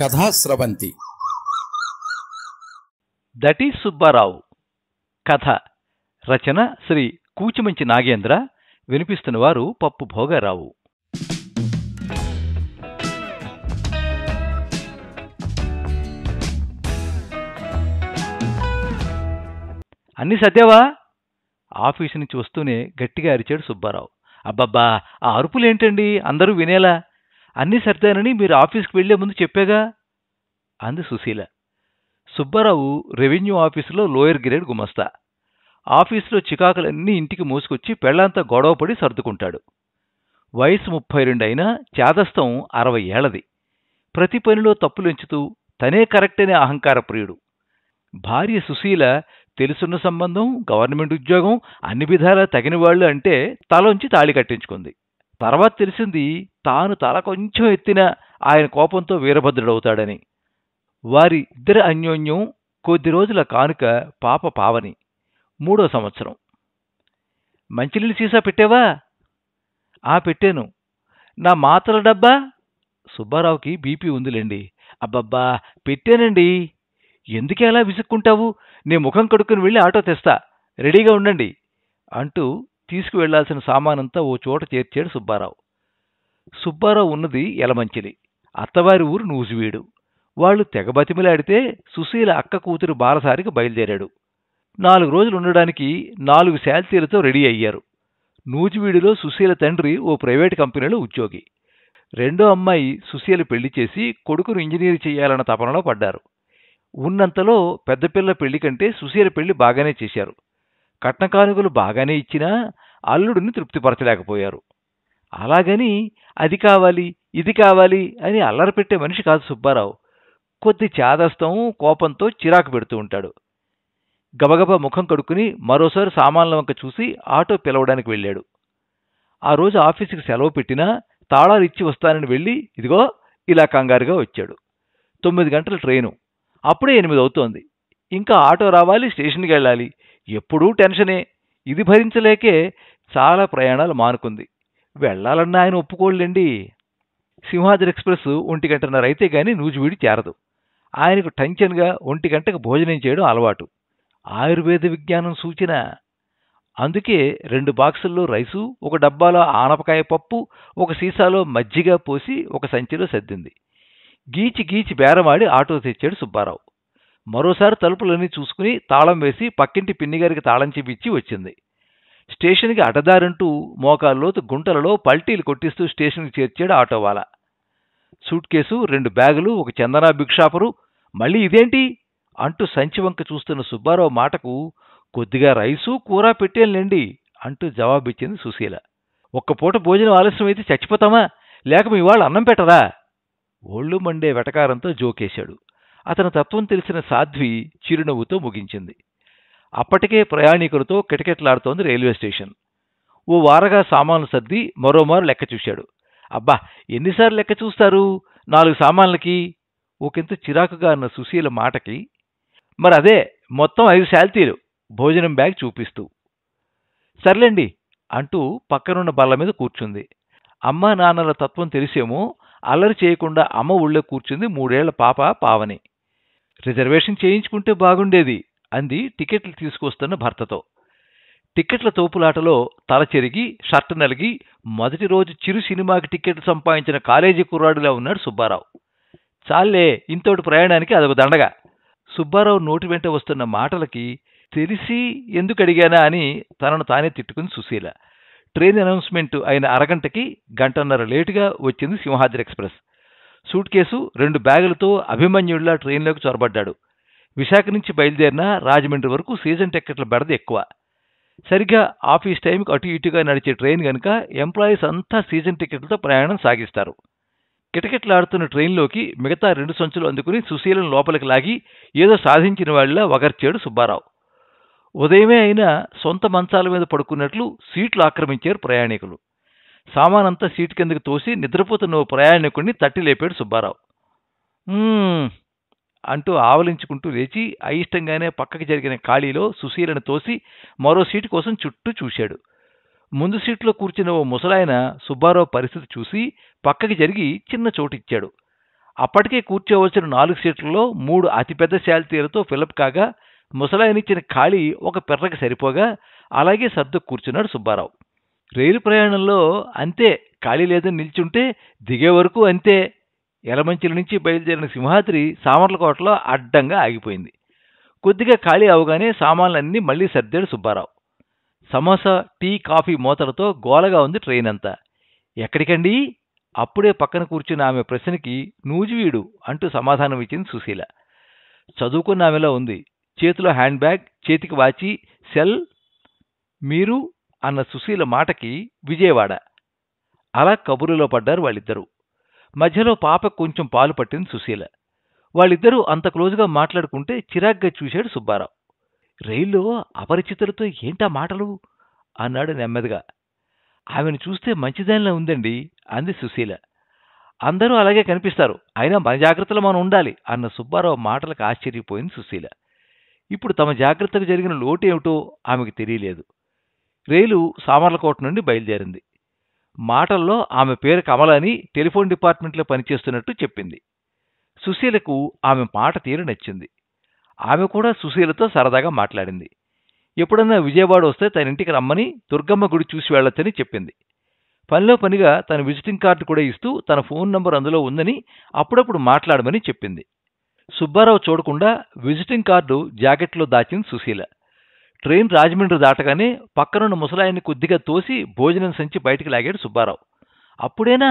కథాశ్రవంతి దటి సుబ్బారావు కథ రచన శ్రీ కూచిమంచి నాగేంద్ర వినిపిస్తున్న వారు పప్పు భోగారావు అన్ని సత్యవా ఆఫీసుని చూస్తూనే గట్టిగా అరిచాడు సుబ్బారావు అబ్బబ్బా ఆ అరుపులేంటండి అందరూ వినేలా అన్నీ సర్దానని మీరు ఆఫీస్కి వెళ్లే ముందు చెప్పాగా అంది సుశీల సుబ్బారావు రెవెన్యూ ఆఫీసులో లోయర్ గ్రేడ్ గుమస్తా ఆఫీసులో చికాకులన్నీ ఇంటికి మోసుకొచ్చి పెళ్లంతా గొడవపడి సర్దుకుంటాడు వయసు ముప్పై రెండు చేదస్తం చాదస్తం అరవై ఏళ్లది ప్రతి పనిలో తప్పులెంచుతూ తనే కరెక్ట్ అనే అహంకార ప్రియుడు భార్య సుశీల తెలుసున్న సంబంధం గవర్నమెంట్ ఉద్యోగం అన్ని విధాలా తగిన వాళ్ళు అంటే తలోంచి తాళి కట్టించుకుంది తర్వాత తెలిసింది తాను తల కొంచెం ఎత్తిన ఆయన కోపంతో వీరభద్రుడవుతాడని వారి ఇద్దరి అన్యోన్యం కొద్ది రోజుల కానుక పాప పావని మూడో సంవత్సరం మంచినీళ్ళు సీసా పెట్టావా ఆ పెట్టాను నా మాతల డబ్బా సుబ్బారావుకి బీపీ ఉందిలేండి అబ్బబ్బా పెట్టానండి ఎందుకేలా విసుక్కుంటావు నీ ముఖం కడుక్కుని వెళ్ళి ఆటో తెస్తా రెడీగా ఉండండి అంటూ తీసుకువెళ్లాల్సిన సామానంతా ఓ చోట చేర్చాడు సుబ్బారావు సుబ్బారావు ఉన్నది ఎలమంచిలి అత్తవారి ఊరు నూజివీడు వాళ్ళు తెగ బతిమిలాడితే సుశీల అక్క కూతురు బాలసారికి బయలుదేరాడు నాలుగు రోజులు ఉండడానికి నాలుగు శాల్తీలతో రెడీ అయ్యారు నూజివీడులో సుశీల తండ్రి ఓ ప్రైవేట్ కంపెనీలో ఉద్యోగి రెండో అమ్మాయి సుశీల పెళ్లి చేసి కొడుకును ఇంజనీర్ చేయాలన్న తపనలో పడ్డారు ఉన్నంతలో పెద్దపిల్ల పెళ్లి కంటే సుశీల పెళ్లి బాగానే చేశారు కట్నకానుగలు బాగానే ఇచ్చినా అల్లుడిని తృప్తిపరచలేకపోయారు అలాగని అది కావాలి ఇది కావాలి అని అల్లరి పెట్టే మనిషి కాదు సుబ్బారావు కొద్ది చాదస్తం కోపంతో చిరాకు పెడుతూ ఉంటాడు గబగబా ముఖం కడుక్కుని మరోసారి సామాన్ల వంక చూసి ఆటో పిలవడానికి వెళ్ళాడు ఆ రోజు ఆఫీసుకి సెలవు పెట్టినా తాళాలు ఇచ్చి వస్తానని వెళ్ళి ఇదిగో ఇలా కంగారుగా వచ్చాడు తొమ్మిది గంటల ట్రైను అప్పుడే ఎనిమిది అవుతోంది ఇంకా ఆటో రావాలి స్టేషన్కి వెళ్ళాలి ఎప్పుడూ టెన్షనే ఇది భరించలేకే చాలా ప్రయాణాలు మానుకుంది వెళ్లాలన్నా ఆయన ఒప్పుకోలేండి సింహాద్రి ఎక్స్ప్రెస్ ఒంటి గంటన్నర అయితే కానీ నూజివీడి చేరదు ఆయనకు టెన్షన్గా ఒంటి గంటకు భోజనం చేయడం అలవాటు ఆయుర్వేద విజ్ఞానం సూచన అందుకే రెండు బాక్సుల్లో రైసు ఒక డబ్బాలో ఆనపకాయ పప్పు ఒక సీసాలో మజ్జిగ పోసి ఒక సంచిలో సర్దింది గీచి గీచి బేరమాడి ఆటో తెచ్చాడు సుబ్బారావు మరోసారి తలుపులన్నీ చూసుకుని తాళం వేసి పక్కింటి పిన్నిగారికి తాళం చెప్పిచ్చి వచ్చింది స్టేషన్కి అటదారంటూ మోకాల్లోతు గుంటలలో పల్టీలు కొట్టిస్తూ స్టేషన్కి చేర్చాడు ఆటోవాల సూట్ కేసు రెండు బ్యాగులు ఒక చందనా భిక్షాపరు మళ్ళీ ఇదేంటి అంటూ సంచి వంక చూస్తున్న సుబ్బారావు మాటకు కొద్దిగా రైసు కూర పెట్టేలండి అంటూ జవాబిచ్చింది సుశీల ఒక్క పూట భోజనం ఆలస్యమైతే చచ్చిపోతామా లేక మీ వాళ్ళు అన్నం పెట్టరా ఒళ్ళు మండే వెటకారంతో జోకేశాడు అతని తత్వం తెలిసిన సాధ్వి చిరునవ్వుతో ముగించింది అప్పటికే ప్రయాణికులతో కిటకిటలాడుతోంది రైల్వే స్టేషన్ ఓ వారగా సామాన్లు సర్ది మరోమారు లెక్క చూశాడు అబ్బా ఎన్నిసార్లు లెక్క చూస్తారు నాలుగు సామాన్లకి ఒకంత చిరాకుగా అన్న సుశీల మాటకి మరి అదే మొత్తం ఐదు శాల్తీలు భోజనం బ్యాగ్ చూపిస్తూ సర్లేండి అంటూ పక్కనున్న బల్ల మీద కూర్చుంది అమ్మ నాన్నల తత్వం తెలిసేమో అల్లరి చేయకుండా అమ్మ ఊళ్ళో కూర్చుంది మూడేళ్ల పాప పావని రిజర్వేషన్ చేయించుకుంటే బాగుండేది అంది టికెట్లు తీసుకొస్తున్న భర్తతో టికెట్ల తోపులాటలో తల చెరిగి షర్ట్ నలిగి మొదటి రోజు చిరు సినిమాకి టికెట్లు సంపాదించిన కాలేజీ కుర్రాడులా ఉన్నాడు సుబ్బారావు చాలే ఇంతోటి ప్రయాణానికి అదొక దండగా సుబ్బారావు నోటి వెంట వస్తున్న మాటలకి తెలిసి ఎందుకు అడిగానా అని తనను తానే తిట్టుకుని సుశీల ట్రైన్ అనౌన్స్మెంట్ అయిన అరగంటకి గంటన్నర లేటుగా వచ్చింది సింహాద్రి ఎక్స్ప్రెస్ సూట్ కేసు రెండు బ్యాగులతో అభిమన్యుడిలా ట్రైన్లోకి చొరబడ్డాడు విశాఖ నుంచి బయలుదేరిన రాజమండ్రి వరకు సీజన్ టిక్కెట్ల బెడద ఎక్కువ సరిగ్గా ఆఫీస్ టైంకి అటు ఇటుగా నడిచే ట్రైన్ కనుక ఎంప్లాయీస్ అంతా సీజన్ టికెట్లతో ప్రయాణం సాగిస్తారు కిటకిటలాడుతున్న ట్రైన్లోకి మిగతా రెండు సంచులు అందుకుని సుశీలను లోపలికి లాగి ఏదో సాధించిన వాళ్ళ వగర్చాడు సుబ్బారావు ఉదయమే అయినా సొంత మంచాల మీద పడుకున్నట్లు సీట్లు ఆక్రమించారు ప్రయాణికులు సామానంతా సీటు కిందకి తోసి నిద్రపోతున్న ఓ ప్రయాణికుడిని తట్టి లేపాడు సుబ్బారావు అంటూ ఆవలించుకుంటూ లేచి అయిష్టంగానే పక్కకి జరిగిన ఖాళీలో సుశీలను తోసి మరో సీటు కోసం చుట్టూ చూశాడు ముందు సీట్లో కూర్చున్న ఓ ముసలాయన సుబ్బారావు పరిస్థితి చూసి పక్కకి జరిగి చిన్న చోటిచ్చాడు అప్పటికే కూర్చోవలసిన నాలుగు సీట్లలో మూడు అతిపెద్ద శాల్తీలతో ఫిలప్ కాగా ముసలాయనిచ్చిన ఖాళీ ఒక పెర్రకి సరిపోగా అలాగే సర్దు కూర్చున్నాడు సుబ్బారావు రైలు ప్రయాణంలో అంతే ఖాళీ లేదని నిల్చుంటే దిగే వరకు అంతే ఎలమంచిల నుంచి బయలుదేరిన సింహాద్రి సామర్లకోటలో అడ్డంగా ఆగిపోయింది కొద్దిగా ఖాళీ అవగానే సామాన్లన్నీ మళ్ళీ సర్దాడు సుబ్బారావు సమోసా టీ కాఫీ మోతలతో గోలగా ఉంది ట్రైన్ అంతా ఎక్కడికండి అప్పుడే పక్కన కూర్చున్న ఆమె ప్రశ్నకి నూజివీడు అంటూ సమాధానం ఇచ్చింది సుశీల చదువుకున్న ఆమెలో ఉంది చేతిలో హ్యాండ్ బ్యాగ్ చేతికి వాచి సెల్ మీరు అన్న సుశీల మాటకి విజయవాడ అలా కబురులో పడ్డారు వాళ్ళిద్దరూ మధ్యలో పాప కొంచెం పాలు పట్టింది సుశీల వాళ్ళిద్దరూ అంత క్లోజ్గా మాట్లాడుకుంటే చిరాగ్గా చూశాడు సుబ్బారావు రైల్లో అపరిచితులతో ఏంటా మాటలు అన్నాడు నెమ్మదిగా ఆమెను చూస్తే మంచిదానిలా ఉందండి అంది సుశీల అందరూ అలాగే కనిపిస్తారు అయినా మన జాగ్రత్తలో మనం ఉండాలి అన్న సుబ్బారావు మాటలకు ఆశ్చర్యపోయింది సుశీల ఇప్పుడు తమ జాగ్రత్తకు జరిగిన లోటు ఏమిటో ఆమెకు తెలియలేదు రైలు సామర్లకోట నుండి బయలుదేరింది మాటల్లో ఆమె పేరు కమల అని టెలిఫోన్ డిపార్ట్మెంట్లో పనిచేస్తున్నట్టు చెప్పింది సుశీలకు ఆమె మాట తీరు నచ్చింది ఆమె కూడా సుశీలతో సరదాగా మాట్లాడింది ఎప్పుడన్నా విజయవాడ వస్తే తన ఇంటికి రమ్మని దుర్గమ్మ గుడి చూసి వెళ్ళొచ్చని చెప్పింది పనిలో పనిగా తన విజిటింగ్ కార్డు కూడా ఇస్తూ తన ఫోన్ నంబర్ అందులో ఉందని అప్పుడప్పుడు మాట్లాడమని చెప్పింది సుబ్బారావు చూడకుండా విజిటింగ్ కార్డు జాకెట్లో దాచింది సుశీల ట్రైన్ రాజమండ్రి దాటగానే పక్కనున్న ముసలాయన్ని కొద్దిగా తోసి భోజనం సంచి బయటికి లాగాడు సుబ్బారావు అప్పుడేనా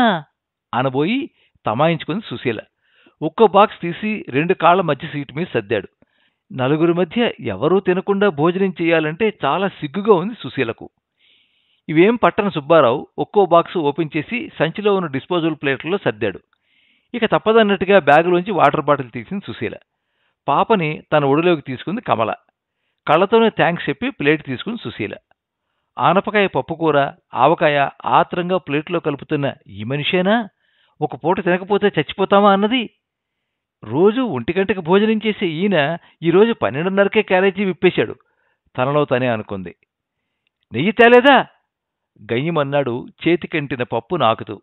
అనబోయి తమాయించుకుని సుశీల ఒక్కో బాక్స్ తీసి రెండు కాళ్ల మధ్య సీటు మీద సర్దాడు నలుగురి మధ్య ఎవరూ తినకుండా భోజనం చేయాలంటే చాలా సిగ్గుగా ఉంది సుశీలకు ఇవేం పట్టన సుబ్బారావు ఒక్కో బాక్స్ ఓపెన్ చేసి సంచిలో ఉన్న డిస్పోజల్ ప్లేట్లలో సర్దాడు ఇక తప్పదన్నట్టుగా బ్యాగులోంచి వాటర్ బాటిల్ తీసింది సుశీల పాపని తన ఒడిలోకి తీసుకుంది కమల కళ్ళతోనే థ్యాంక్స్ చెప్పి ప్లేట్ తీసుకుని సుశీల ఆనపకాయ పప్పుకూర ఆవకాయ ఆత్రంగా ప్లేట్లో కలుపుతున్న ఈ మనిషేనా ఒక పూట తినకపోతే చచ్చిపోతామా అన్నది రోజు ఒంటిగంటకి భోజనం చేసే ఈయన ఈరోజు పన్నెండున్నరకే క్యారేజీ విప్పేశాడు తనలో తనే అనుకుంది నెయ్యి తేలేదా గయ్యమన్నాడు చేతికంటిన పప్పు నాకుతూ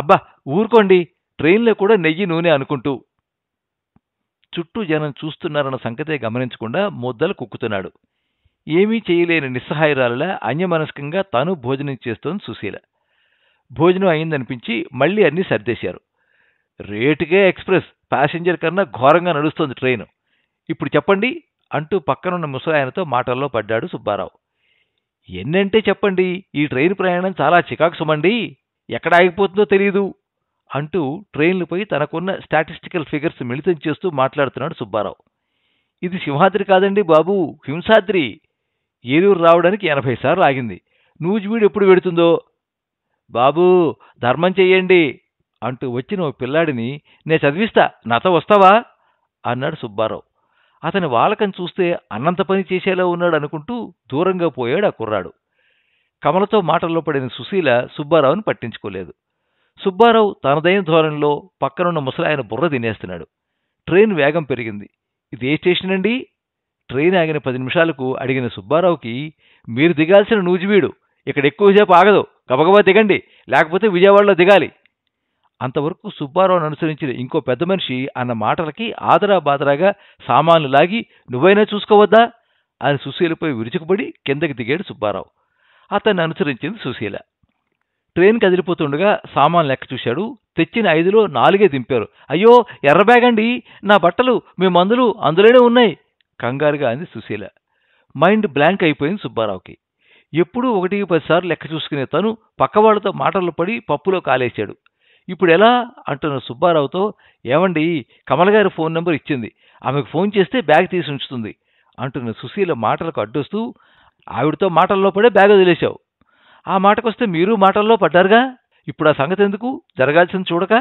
అబ్బా ఊరుకోండి ట్రైన్లో కూడా నెయ్యి నూనె అనుకుంటూ చుట్టూ జనం చూస్తున్నారన్న సంగతే గమనించకుండా ముద్దలు కుక్కుతున్నాడు ఏమీ చేయలేని నిస్సహాయరాలులా అన్యమనస్కంగా తాను భోజనం చేస్తోంది సుశీల భోజనం అయిందనిపించి మళ్ళీ అన్నీ సర్దేశారు రేటుగా ఎక్స్ప్రెస్ ప్యాసింజర్ కన్నా ఘోరంగా నడుస్తోంది ట్రైన్ ఇప్పుడు చెప్పండి అంటూ పక్కనున్న ముసలాయనతో మాటల్లో పడ్డాడు సుబ్బారావు ఎన్నంటే చెప్పండి ఈ ట్రైన్ ప్రయాణం చాలా చికాకు సుమండి ఎక్కడ ఆగిపోతుందో తెలియదు అంటూ ట్రైన్లపై తనకున్న స్టాటిస్టికల్ ఫిగర్స్ మిళితం చేస్తూ మాట్లాడుతున్నాడు సుబ్బారావు ఇది సింహాద్రి కాదండి బాబు హింసాద్రి ఏలూరు రావడానికి ఎనభై సార్లు ఆగింది నూజివీడు ఎప్పుడు పెడుతుందో బాబూ ధర్మం చెయ్యండి అంటూ వచ్చిన ఓ పిల్లాడిని నే చదివిస్తా నాతో వస్తావా అన్నాడు సుబ్బారావు అతని వాలకం చూస్తే అన్నంత పని చేసేలా ఉన్నాడు అనుకుంటూ దూరంగా పోయాడు ఆ కుర్రాడు కమలతో మాటల్లో పడిన సుశీల సుబ్బారావుని పట్టించుకోలేదు సుబ్బారావు తనదైన ధోరణిలో పక్కనున్న ముసలాయన బుర్ర తినేస్తున్నాడు ట్రైన్ వేగం పెరిగింది ఇది ఏ స్టేషన్ అండి ట్రైన్ ఆగిన పది నిమిషాలకు అడిగిన సుబ్బారావుకి మీరు దిగాల్సిన నూజివీడు ఇక్కడ ఎక్కువసేపు ఆగదు గబగబా దిగండి లేకపోతే విజయవాడలో దిగాలి అంతవరకు సుబ్బారావును అనుసరించిన ఇంకో పెద్ద మనిషి అన్న మాటలకి ఆదరా బాదరాగా సామాన్లు లాగి నువ్వైనా చూసుకోవద్దా అని సుశీలపై విరుచుకుపడి కిందకి దిగాడు సుబ్బారావు అతన్ని అనుసరించింది సుశీల ట్రైన్ కదిలిపోతుండగా సామాన్ లెక్క చూశాడు తెచ్చిన ఐదులో నాలుగే దింపారు అయ్యో ఎర్ర బ్యాగ్ అండి నా బట్టలు మీ మందులు అందులోనే ఉన్నాయి కంగారుగా అంది సుశీల మైండ్ బ్లాంక్ అయిపోయింది సుబ్బారావుకి ఎప్పుడూ ఒకటి పదిసార్లు లెక్క చూసుకునే తను పక్కవాళ్ళతో మాటలు పడి పప్పులో కాలేశాడు ఇప్పుడు ఎలా అంటున్న సుబ్బారావుతో ఏమండి కమల గారి ఫోన్ నెంబర్ ఇచ్చింది ఆమెకు ఫోన్ చేస్తే బ్యాగ్ తీసి ఉంచుతుంది అంటున్న సుశీల మాటలకు అడ్డొస్తూ ఆవిడతో మాటల్లో పడే బ్యాగ్ వదిలేశావు ఆ మాటకొస్తే మీరు మాటల్లో పడ్డారుగా ఇప్పుడు ఆ సంగతి ఎందుకు జరగాల్సింది చూడక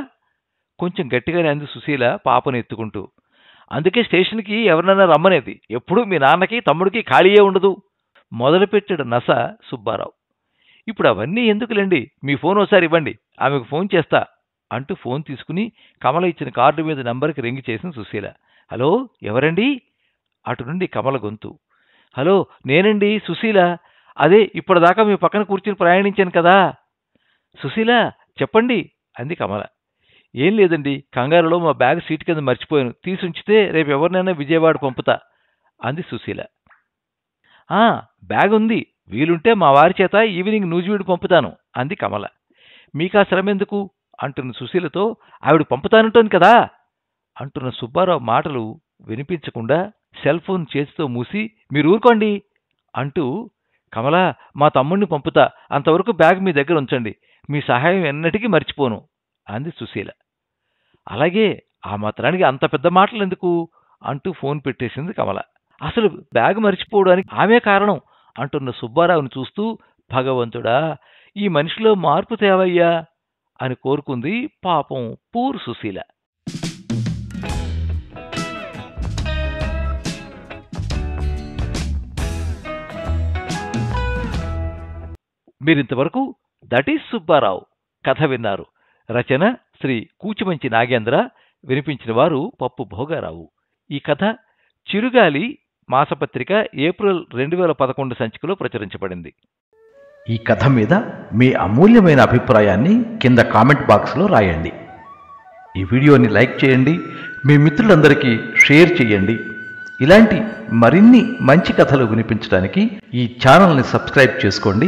కొంచెం గట్టిగానే అంది సుశీల పాపను ఎత్తుకుంటూ అందుకే స్టేషన్కి ఎవరినైనా రమ్మనేది ఎప్పుడూ మీ నాన్నకి తమ్ముడికి ఖాళీయే ఉండదు మొదలుపెట్టాడు నస సుబ్బారావు ఇప్పుడు అవన్నీ ఎందుకులేండి మీ ఫోన్ ఒకసారి ఇవ్వండి ఆమెకు ఫోన్ చేస్తా అంటూ ఫోన్ తీసుకుని కమల ఇచ్చిన కార్డు మీద నంబర్కి రింగ్ చేసిన సుశీల హలో ఎవరండి అటు నుండి కమల గొంతు హలో నేనండి సుశీల అదే ఇప్పటిదాకా మీ పక్కన కూర్చుని ప్రయాణించాను కదా సుశీల చెప్పండి అంది కమల ఏం లేదండి కంగారులో మా బ్యాగ్ సీట్ కింద మర్చిపోయాను తీసుంచితే రేపు ఎవరినైనా విజయవాడ పంపుతా అంది సుశీల బ్యాగ్ ఉంది వీలుంటే మా వారి చేత ఈవినింగ్ నూజివీడు పంపుతాను అంది కమల మీకా శ్రమ ఎందుకు అంటున్న సుశీలతో ఆవిడ పంపుతానంటోంది కదా అంటున్న సుబ్బారావు మాటలు వినిపించకుండా సెల్ ఫోన్ చేతితో మూసి మీరు ఊరుకోండి అంటూ కమలా మా తమ్ముణ్ణి పంపుతా అంతవరకు బ్యాగ్ మీ దగ్గర ఉంచండి మీ సహాయం ఎన్నటికీ మర్చిపోను అంది సుశీల అలాగే ఆ మాత్రానికి అంత పెద్ద మాటలు ఎందుకు అంటూ ఫోన్ పెట్టేసింది కమల అసలు బ్యాగ్ మర్చిపోవడానికి ఆమె కారణం అంటున్న సుబ్బారావుని చూస్తూ భగవంతుడా ఈ మనిషిలో మార్పు తేవయ్యా అని కోరుకుంది పాపం పూర్ సుశీల మీరింతవరకు దట్ సుబ్బారావు కథ విన్నారు రచన శ్రీ కూచిమంచి నాగేంద్ర వినిపించిన వారు పప్పు భోగారావు ఈ కథ చిరుగాలి మాసపత్రిక ఏప్రిల్ రెండు వేల పదకొండు సంచికలో ప్రచురించబడింది ఈ కథ మీద మీ అమూల్యమైన అభిప్రాయాన్ని కింద కామెంట్ బాక్స్లో రాయండి ఈ వీడియోని లైక్ చేయండి మీ మిత్రులందరికీ షేర్ చేయండి ఇలాంటి మరిన్ని మంచి కథలు వినిపించడానికి ఈ ఛానల్ని సబ్స్క్రైబ్ చేసుకోండి